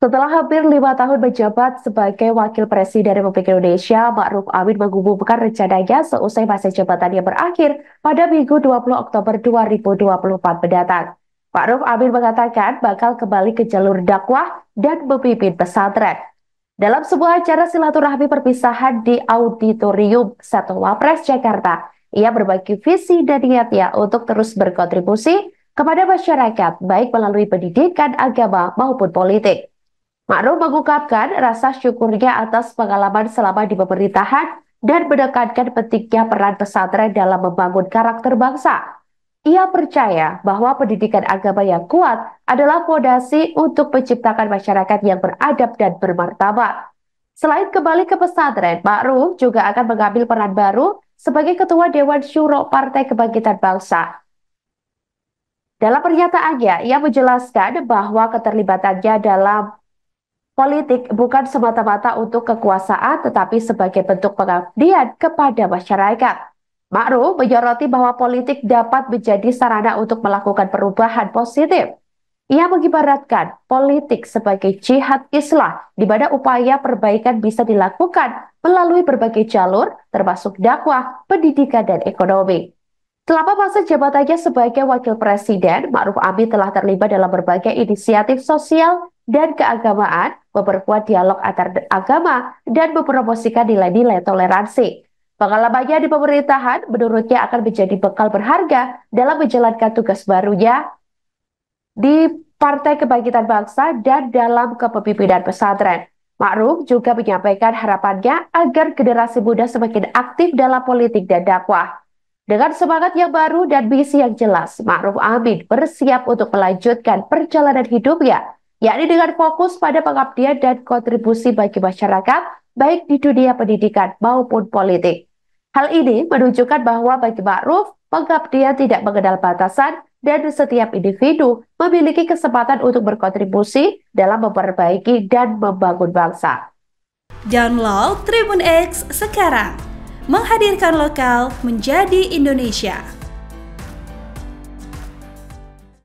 Setelah hampir lima tahun menjabat sebagai Wakil Presiden Republik Indonesia, Ma'ruf Amin mengumumkan rencananya seusai masa jabatannya berakhir pada Minggu 20 Oktober 2024 mendatang. Ma'ruf Amin mengatakan bakal kembali ke jalur dakwah dan memimpin pesantren. Dalam sebuah acara silaturahmi perpisahan di Auditorium Satu Wapres Jakarta, ia berbagi visi dan niatnya untuk terus berkontribusi kepada masyarakat baik melalui pendidikan, agama maupun politik. Ma'ruf mengungkapkan rasa syukurnya atas pengalaman selama di pemerintahan dan mendekatkan pentingnya peran pesantren dalam membangun karakter bangsa. Ia percaya bahwa pendidikan agama yang kuat adalah fondasi untuk menciptakan masyarakat yang beradab dan bermartabat. Selain kembali ke pesantren, Ma'ruf juga akan mengambil peran baru sebagai Ketua Dewan Syuro Partai Kebangkitan Bangsa dalam pernyataannya, ia menjelaskan bahwa keterlibatannya dalam Politik bukan semata-mata untuk kekuasaan, tetapi sebagai bentuk pengabdian kepada masyarakat. Ma'ruf menyoroti bahwa politik dapat menjadi sarana untuk melakukan perubahan positif. Ia mengibaratkan politik sebagai jihad Islam, di mana upaya perbaikan bisa dilakukan melalui berbagai jalur, termasuk dakwah, pendidikan, dan ekonomi. Selama masa jabatannya sebagai wakil presiden, Ma'ruf Amin telah terlibat dalam berbagai inisiatif sosial dan keagamaan, memperkuat dialog antar agama, dan mempromosikan nilai-nilai toleransi. Pengalamannya di pemerintahan menurutnya akan menjadi bekal berharga dalam menjalankan tugas barunya di Partai Kebangkitan Bangsa dan dalam kepemimpinan pesantren. Ma'ruf juga menyampaikan harapannya agar generasi muda semakin aktif dalam politik dan dakwah. Dengan semangat yang baru dan misi yang jelas, Ma'ruf Amin bersiap untuk melanjutkan perjalanan hidupnya yakni dengan fokus pada pengabdian dan kontribusi bagi masyarakat, baik di dunia pendidikan maupun politik. Hal ini menunjukkan bahwa bagi Ma'ruf, pengabdian tidak mengenal batasan dan setiap individu memiliki kesempatan untuk berkontribusi dalam memperbaiki dan membangun bangsa. Download Tribun X sekarang, menghadirkan lokal menjadi Indonesia.